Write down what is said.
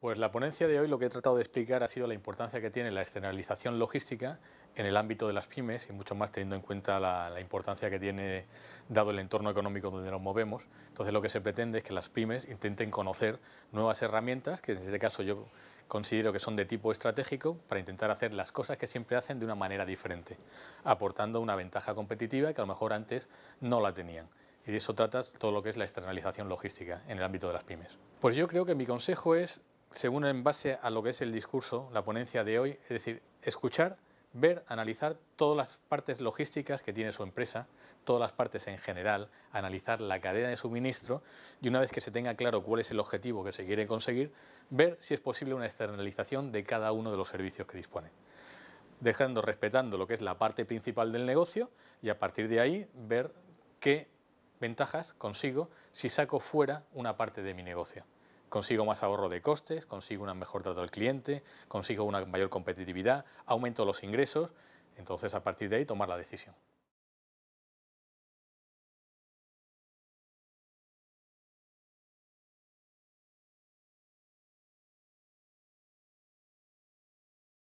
Pues la ponencia de hoy lo que he tratado de explicar ha sido la importancia que tiene la externalización logística en el ámbito de las pymes y mucho más teniendo en cuenta la, importancia que tiene dado el entorno económico donde nos movemos. Entonces lo que se pretende es que las pymes intenten conocer nuevas herramientas que en este caso yo considero que son de tipo estratégico para intentar hacer las cosas que siempre hacen de una manera diferente, aportando una ventaja competitiva que a lo mejor antes no la tenían y de eso trata todo lo que es la externalización logística en el ámbito de las pymes. Pues yo creo que mi consejo es según en base a lo que es el discurso, la ponencia de hoy, es decir, escuchar, ver, analizar todas las partes logísticas que tiene su empresa, todas las partes en general, analizar la cadena de suministro y una vez que se tenga claro cuál es el objetivo que se quiere conseguir, ver si es posible una externalización de cada uno de los servicios que dispone. Dejando, respetando lo que es la parte principal del negocio y a partir de ahí ver qué ventajas consigo si saco fuera una parte de mi negocio. Consigo más ahorro de costes, consigo una mejor trato al cliente, consigo una mayor competitividad, aumento los ingresos. Entonces, a partir de ahí, tomar la decisión.